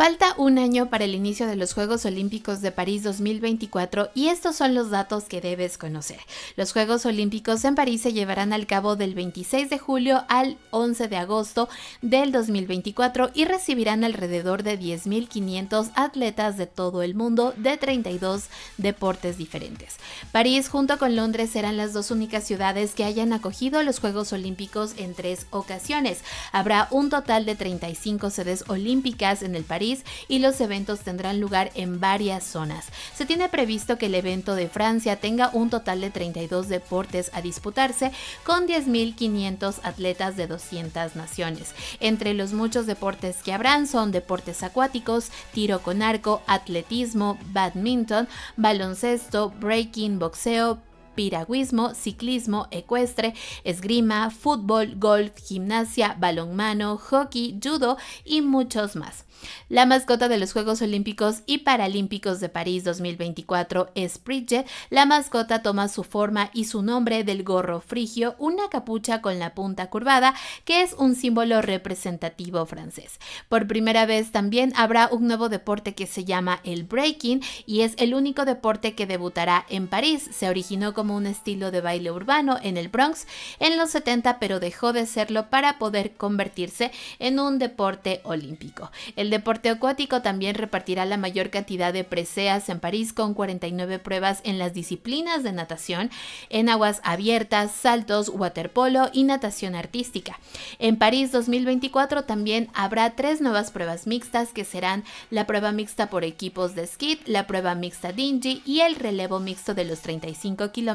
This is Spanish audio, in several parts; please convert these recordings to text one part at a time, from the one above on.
Falta un año para el inicio de los Juegos Olímpicos de París 2024 y estos son los datos que debes conocer. Los Juegos Olímpicos en París se llevarán al cabo del 26 de julio al 11 de agosto del 2024 y recibirán alrededor de 10.500 atletas de todo el mundo de 32 deportes diferentes. París junto con Londres serán las dos únicas ciudades que hayan acogido los Juegos Olímpicos en tres ocasiones. Habrá un total de 35 sedes olímpicas en el París y los eventos tendrán lugar en varias zonas. Se tiene previsto que el evento de Francia tenga un total de 32 deportes a disputarse con 10.500 atletas de 200 naciones. Entre los muchos deportes que habrán son deportes acuáticos, tiro con arco, atletismo, badminton, baloncesto, breaking, boxeo, piragüismo, ciclismo, ecuestre, esgrima, fútbol, golf, gimnasia, balonmano, hockey, judo y muchos más. La mascota de los Juegos Olímpicos y Paralímpicos de París 2024 es Bridget. La mascota toma su forma y su nombre del gorro frigio, una capucha con la punta curvada, que es un símbolo representativo francés. Por primera vez también habrá un nuevo deporte que se llama el breaking y es el único deporte que debutará en París. Se originó con como un estilo de baile urbano en el Bronx en los 70, pero dejó de serlo para poder convertirse en un deporte olímpico. El deporte acuático también repartirá la mayor cantidad de preseas en París con 49 pruebas en las disciplinas de natación, en aguas abiertas, saltos, waterpolo y natación artística. En París 2024 también habrá tres nuevas pruebas mixtas que serán la prueba mixta por equipos de skid, la prueba mixta dingy y el relevo mixto de los 35 kilómetros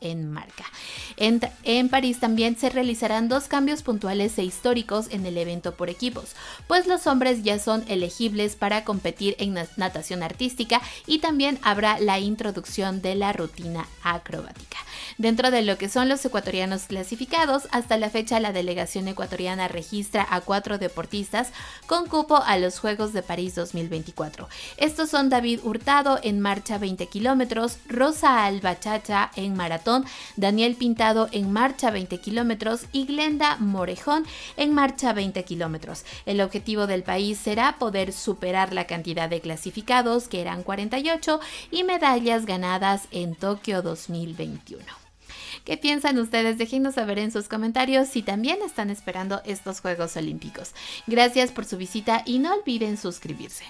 en marca. en París también se realizarán dos cambios puntuales e históricos en el evento por equipos, pues los hombres ya son elegibles para competir en natación artística y también habrá la introducción de la rutina acrobática. Dentro de lo que son los ecuatorianos clasificados, hasta la fecha la delegación ecuatoriana registra a cuatro deportistas con cupo a los Juegos de París 2024. Estos son David Hurtado en marcha 20 kilómetros, Rosa Alba Chacha en maratón, Daniel Pintado en marcha 20 kilómetros y Glenda Morejón en marcha 20 kilómetros. El objetivo del país será poder superar la cantidad de clasificados, que eran 48, y medallas ganadas en Tokio 2021. ¿Qué piensan ustedes? Dejenos saber en sus comentarios si también están esperando estos Juegos Olímpicos. Gracias por su visita y no olviden suscribirse.